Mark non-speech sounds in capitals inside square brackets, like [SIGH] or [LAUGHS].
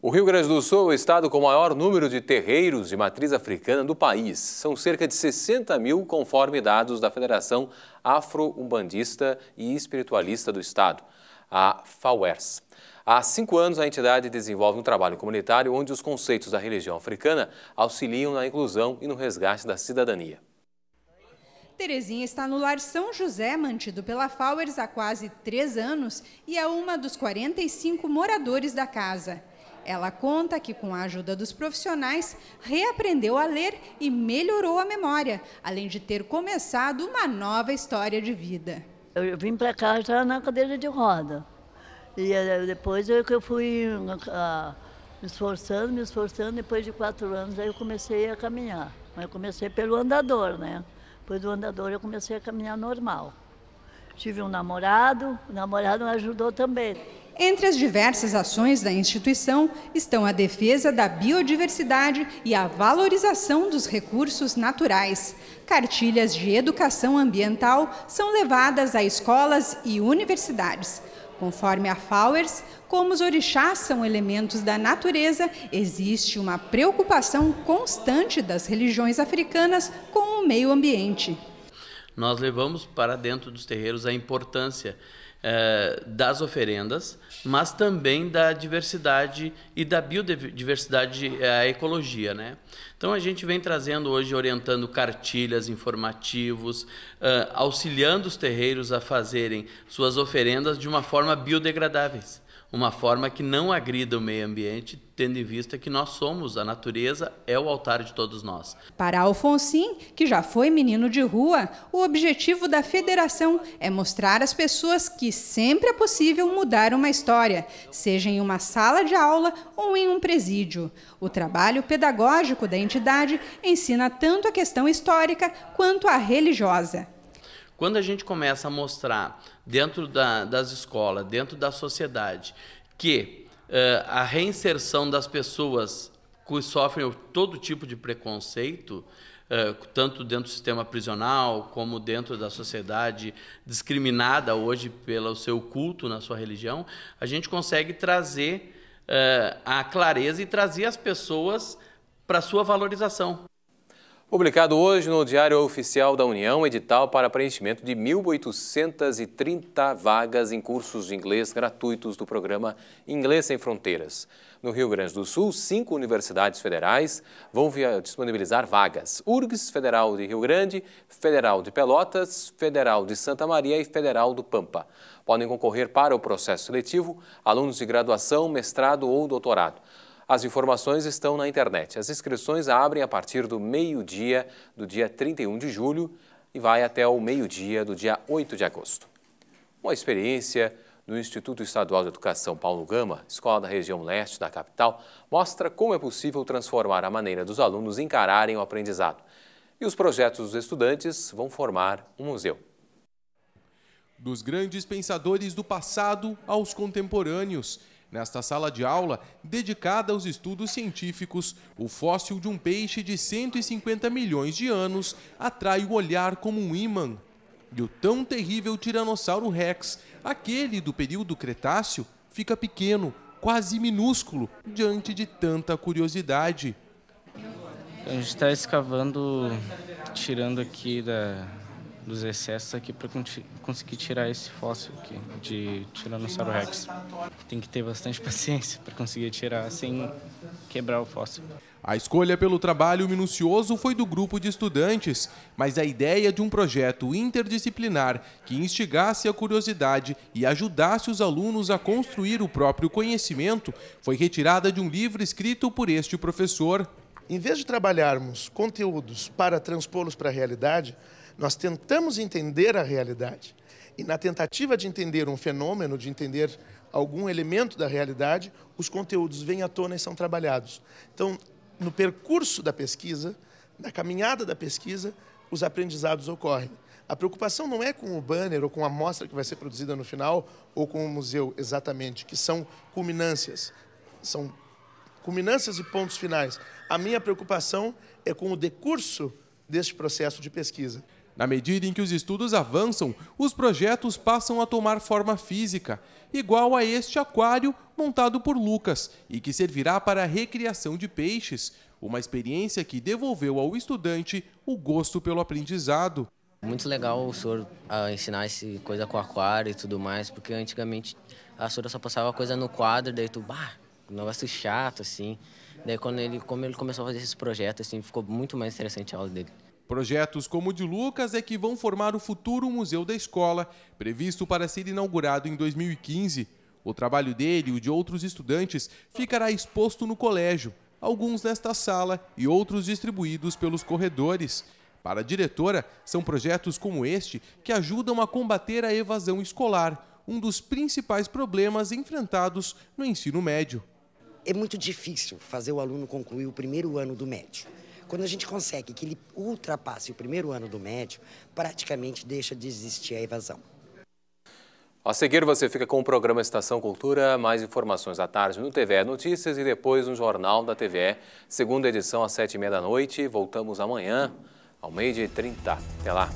O Rio Grande do Sul é o estado com o maior número de terreiros de matriz africana do país. São cerca de 60 mil, conforme dados da Federação Afro-Umbandista e Espiritualista do Estado, a FAUERS. Há cinco anos, a entidade desenvolve um trabalho comunitário onde os conceitos da religião africana auxiliam na inclusão e no resgate da cidadania. Terezinha está no Lar São José, mantido pela FAUERS há quase três anos, e é uma dos 45 moradores da casa. Ela conta que, com a ajuda dos profissionais, reaprendeu a ler e melhorou a memória, além de ter começado uma nova história de vida. Eu, vim para cá já na cadeira de roda. E eh, depois é eu, eu fui ah, ah, me esforçando, me esforçando. Depois de quatro anos, aí eu comecei a caminhar. Mas eu comecei pelo andador, né? Depois do andador, eu comecei a caminhar normal. Tive um namorado, o namorado me ajudou também. Entre as diversas ações da instituição estão a defesa da biodiversidade e a valorização dos recursos naturais. Cartilhas de educação ambiental são levadas a escolas e universidades. Conforme a Fowers, como os orixás são elementos da natureza, existe uma preocupação constante das religiões africanas com o meio ambiente nós levamos para dentro dos terreiros a importância eh, das oferendas, mas também da diversidade e da biodiversidade, eh, a ecologia. Né? Então a gente vem trazendo hoje, orientando cartilhas, informativos, eh, auxiliando os terreiros a fazerem suas oferendas de uma forma biodegradáveis uma forma que não agrida o meio ambiente, tendo em vista que nós somos, a natureza é o altar de todos nós. Para Alfonsin, que já foi menino de rua, o objetivo da federação é mostrar às pessoas que sempre é possível mudar uma história, seja em uma sala de aula ou em um presídio. O trabalho pedagógico da entidade ensina tanto a questão histórica quanto a religiosa. Quando a gente começa a mostrar dentro da, das escolas, dentro da sociedade, que uh, a reinserção das pessoas que sofrem todo tipo de preconceito, Uh, tanto dentro do sistema prisional como dentro da sociedade discriminada hoje pelo seu culto na sua religião, a gente consegue trazer uh, a clareza e trazer as pessoas para sua valorização. Publicado hoje no Diário Oficial da União, edital para preenchimento de 1.830 vagas em cursos de inglês gratuitos do programa Inglês Sem Fronteiras. No Rio Grande do Sul, cinco universidades federais vão disponibilizar vagas. URGS Federal de Rio Grande, Federal de Pelotas, Federal de Santa Maria e Federal do Pampa. Podem concorrer para o processo seletivo alunos de graduação, mestrado ou doutorado. As informações estão na internet. As inscrições abrem a partir do meio-dia do dia 31 de julho e vai até o meio-dia do dia 8 de agosto. Uma experiência no Instituto Estadual de Educação Paulo Gama, escola da região leste da capital, mostra como é possível transformar a maneira dos alunos encararem o aprendizado. E os projetos dos estudantes vão formar um museu. Dos grandes pensadores do passado aos contemporâneos, Nesta sala de aula, dedicada aos estudos científicos, o fóssil de um peixe de 150 milhões de anos atrai o olhar como um ímã. E o tão terrível Tiranossauro Rex, aquele do período Cretáceo, fica pequeno, quase minúsculo, diante de tanta curiosidade. A gente está escavando, tirando aqui da, dos excessos aqui para conseguir tirar esse fóssil aqui de Tiranossauro Rex. Tem que ter bastante [LAUGHS] paciência para conseguir tirar sem quebrar o fóssil. A escolha pelo trabalho minucioso foi do grupo de estudantes, mas a ideia de um projeto interdisciplinar que instigasse a curiosidade e ajudasse os alunos a construir o próprio conhecimento foi retirada de um livro escrito por este professor. Em vez de trabalharmos conteúdos para transpô-los para a realidade, nós tentamos entender a realidade. E na tentativa de entender um fenômeno, de entender algum elemento da realidade, os conteúdos vêm à tona e são trabalhados. Então, no percurso da pesquisa, na caminhada da pesquisa, os aprendizados ocorrem. A preocupação não é com o banner ou com a mostra que vai ser produzida no final ou com o museu exatamente, que são culminâncias, são culminâncias e pontos finais. A minha preocupação é com o decurso deste processo de pesquisa. Na medida em que os estudos avançam, os projetos passam a tomar forma física, igual a este aquário montado por Lucas e que servirá para a recriação de peixes, uma experiência que devolveu ao estudante o gosto pelo aprendizado. Muito legal o senhor ah, ensinar esse coisa com aquário e tudo mais, porque antigamente a senhora só passava coisa no quadro, daí tu, bah, um negócio chato, assim. Daí quando ele, como ele começou a fazer esses projetos, assim, ficou muito mais interessante a aula dele. Projetos como o de Lucas é que vão formar o futuro Museu da Escola, previsto para ser inaugurado em 2015. O trabalho dele e o de outros estudantes ficará exposto no colégio, alguns nesta sala e outros distribuídos pelos corredores. Para a diretora, são projetos como este que ajudam a combater a evasão escolar, um dos principais problemas enfrentados no ensino médio. É muito difícil fazer o aluno concluir o primeiro ano do médio quando a gente consegue que ele ultrapasse o primeiro ano do médio, praticamente deixa de existir a evasão. A seguir você fica com o programa Estação Cultura, mais informações à tarde no TVE Notícias e depois no Jornal da TVE, segunda edição às sete e meia da noite. Voltamos amanhã ao meio-dia e trinta. Até lá.